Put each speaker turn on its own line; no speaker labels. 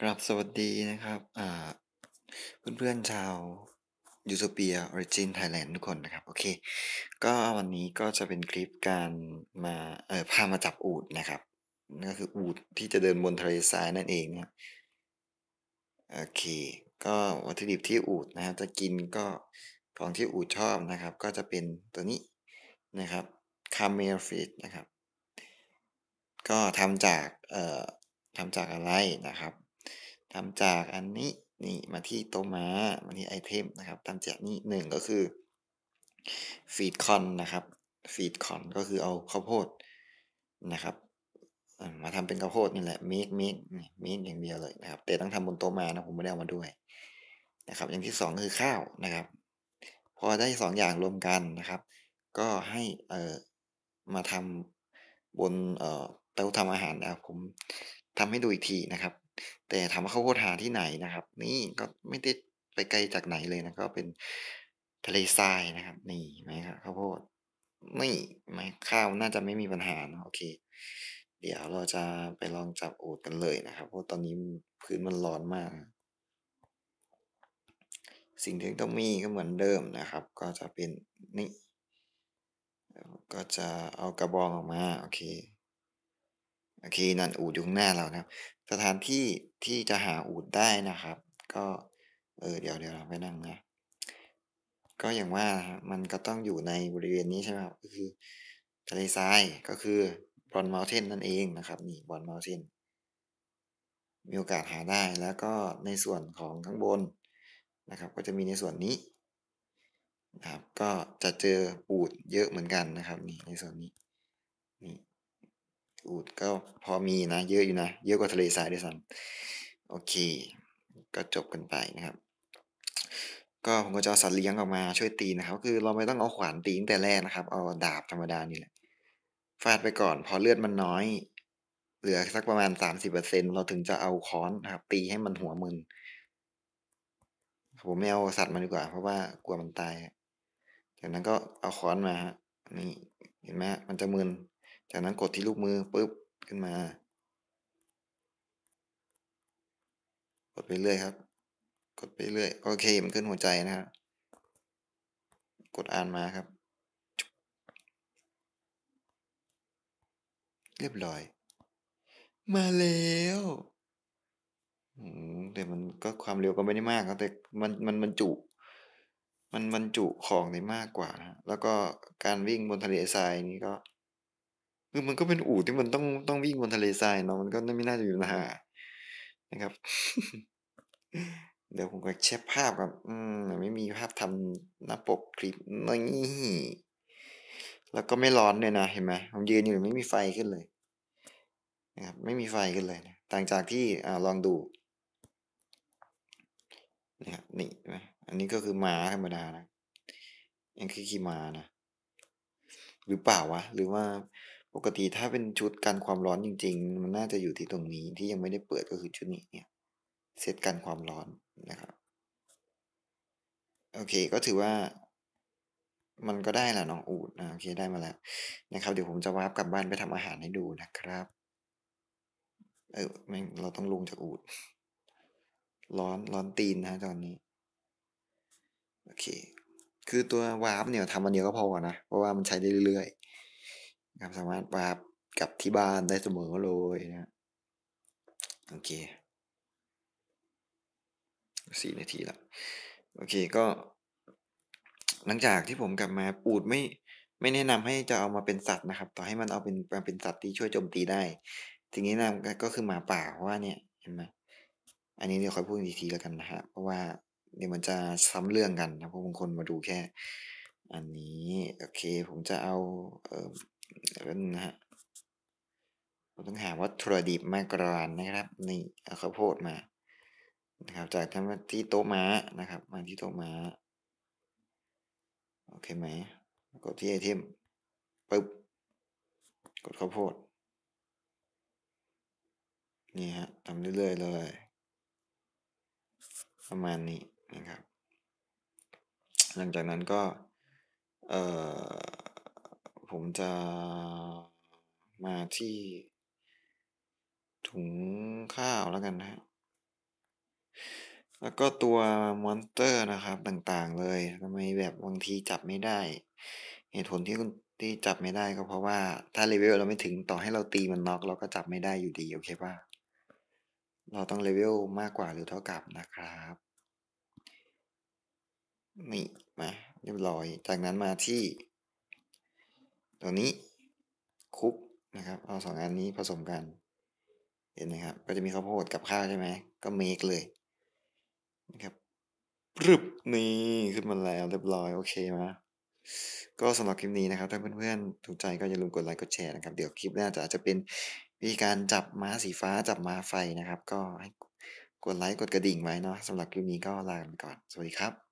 กรับสวัสดีนะครับเพื่อนๆชาวยูโซเปียออริจินไทยแลนด์ทุกคนนะครับโอเคก็วันนี้ก็จะเป็นคลิปการมาเออพามาจับอูดนะครับนัก็คืออูดที่จะเดินบนทะเลทรายนั่นเองนะโอเค ก็วัตถุดิบที่อูดนะัะจะกินก็ของที่อูดชอบนะครับ ก็จะเป็นตัวนี้นะครับคาเมลฟิชนะครับก็ทำจากเอ่อทำจากอะไรนะครับทำจากอันนี้นี่มาที่โตมา มาที่ไอเทมนะครับทำจากนี้หนึ่งก็คือฟีดคอนนะครับ ฟีดคอนก็คือเอาข้าวโพดนะครับ มาทำเป็นข้าวโพดนี่แหละเมกเมกเมกอย่างเดียวเลยนะครับแต่ต้องทำบนโตมานะผมไม่ได้เอามาด้วย นะครับ อย่างที่2คือข้าวนะครับพอได้2ออย่างรวมกันนะครับก็ให้เออมาทำบนเออเตาทำอาหารนะผมทำให้ดูอีกทีนะครับแต่ถามว่าข้าวโพดหาที่ไหนนะครับ นี่ก็ไม่ได้ไปไกลจากไหนเลยนะก็เป็นทะเลทรายนะครับนี่ไหมครับข้าวโพดนี่ไหมข้าวน่าจะไม่มีปัญหานะโอเคเดี๋ยวเราจะไปลองจับโอด กันเลยนะครับเพราะตอนนี้พื้นมันร้อนมากสิ่งที่ต้องมีก็เหมือนเดิมนะครับ ก็จะเป็นนี่ก็จะเอากระบองออกมาโอเคโอเคนั่นอูดอยู่ข้างหน้าเรานะครับ สถานที่ที่จะหาอูดได้นะครับ ก็เออเดี๋ยวเดี๋ยวเราไปนั่งนะก็อย่างว่ามันก็ต้องอยู่ในบริเวณนี้ใช่ไหมครับก็คือทะเลทรายก็คือบอลมาลเทนนั่นเองนะครับนี่บอลมาลเทนมีโอกาสหาได้แล้วก็ในส่วนของข้างบนนะครับ ก็จะมีในส่วนนี้นะครับ ก็จะเจอปูดเยอะเหมือนกันนะครับนี่ในส่วนนี้นี่อูดก็พอมีนะเยอะอยู่นะเยอะกว่าทะเลทรายด้วยซ้ำโอเคก็จบกันไปนะครับ ก็ผมก็จะเอาสัตว์เลี้ยงออกมาช่วยตีนะครับคือเราไม่ต้องเอาขวานตีตั้งแต่แรกนะครับ เอาดาบธรรมดานี่แหละ ฟาดไปก่อนพอเลือดมันน้อย เหลือสักประมาณสสามิบเราถึงจะเอาค้อนนะครับ ตีให้มันหัวมึนผมไม่เอาสัตว์มันดีกว่า เพราะว่ากลัวมันตายจากนั้นก็เอาค้อนมาฮะนี่เห็นไหมมันจะมึนจากนั้นกดที่ลูกมือปุ๊บ ขึ้นมา กดไปเรื่อยครับ กดไปเรื่อยโอเคมันขึ้นหัวใจนะครับ กดอ่านมาครับ เรียบร้อย มาแล้วแต่มันก็ความเร็วก็ไม่ได้มากครับแต่มันมันบรรจุ มันบรรจุของได้มากกว่านะแล้วก็การวิ่งบนทะเลทรายนี้ก็คือมันก็เป็นอู่ที่มันต้องต้องวิ่งบนทะเลทรายเนาะมันก็ไม่น่าจะมีปัญหานะครับ เดี๋ยวผมก็แชปภาพครับอืมไม่มีภาพทำหน้าปกคลิปนี่แล้วก็ไม่ร้อนเลยนะ เห็นไหมผมยืนอยู่ไม่มีไฟขึ้นเลยนะครับไม่มีไฟขึ้นเลยนะต่างจากที่อ่าลองดูนะครับนี่นะอันนี้ก็คือมาธรรมดานะ ยังคือขี่มานะหรือเปล่าวะหรือว่าปกติถ้าเป็นชุดกันความร้อนจริง ๆ มันน่าจะอยู่ที่ตรงนี้ที่ยังไม่ได้เปิดก็คือชุดนี้เนี่ยเซตกันความร้อนนะครับโอเคก็ถือว่ามันก็ได้แหละน้องอูดนะโอเคได้มาแล้วนะครับ เดี๋ยวผมจะวาร์ปกลับบ้านไปทำอาหารให้ดูนะครับเออแม่งเราต้องลงจากอูดร้อนร้อนตีนนะตอนนี้โอเคคือตัววาร์ปเนี่ยทำวันเดียวก็พอนะเพราะว่ามันใช้ได้เรื่อยครับสามารถมาบกลับที่บ้านได้เสมอเลยนะโอเคสี่นาทีละโอเคก็ หลังจากที่ผมกลับมาปูดไม่ไม่แนะนำให้จะเอามาเป็นสัตว์นะครับต่อให้มันเอาเป็นมาเป็นสัตว์ ที่ช่วยโจมตีได้ทีนี้นะก็คือหมาป่าว่าเนี่ยเห็นไหมอันนี้เดี๋ยวค่อยพูดอีกทีแล้วกันนะฮะเพราะว่าเดี๋ยวมันจะซ้ำเรื่องกันนะเพราะบางคนมาดูแค่อันนี้โอเค ผมจะเอาเออนะฮะเราต้องหาวัตถุดิบมากรานนะครับ นี่เอาข้าวโพดมานะครับจากทำที่โต๊ะม้านะครับ มาที่โต๊ะม้าโอเคไหมกดที่ไอเทมปึ๊บกดข้าวโพดนี่ฮะทำเรื่อยๆเลย ประมาณนี้นะครับ หลังจากนั้นก็เอ่อผมจะมาที่ถุงข้าวแล้วกันนะ แล้วก็ตัวมอนสเตอร์นะครับต่าง ๆ เลยทำไมแบบบางทีจับไม่ได้ เหตุผลที่ที่จับไม่ได้ก็เพราะว่าถ้าเลเวลเราไม่ถึงต่อให้เราตีมันน็อกเราก็จับไม่ได้อยู่ดี โอเคป่ะ เราต้องเลเวลมากกว่าหรือเท่ากับนะครับ นี่มาเรียบร้อยจากนั้นมาที่ตัวนี้คุกนะครับเอาสองอันนี้ผสมกันเห็นไหมครับ ก็จะมีข้าวโพดกับข้าว ใช่ไหม ก็เมกเลยนะครับรึบนี่ขึ้นมาแล้วเรียบร้อย โอเคไหมก็สำหรับ คลิป นี้นะครับ ถ้าเพื่อน ๆ ถูกใจก็อย่าลืมกดไลค์กดแชร์นะครับ เดี๋ยว คลิปหน้าจะจะเป็น วิธีการจับม้าสีฟ้าจับม้าไฟนะครับ ก็ให้กดไลค์กดกระดิ่งไว้เนาะสำหรับคลิปนี้ก็ลาไปก่อนสวัสดีครับ